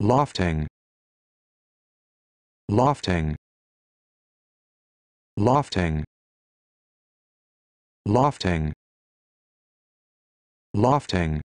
lofting lofting lofting lofting lofting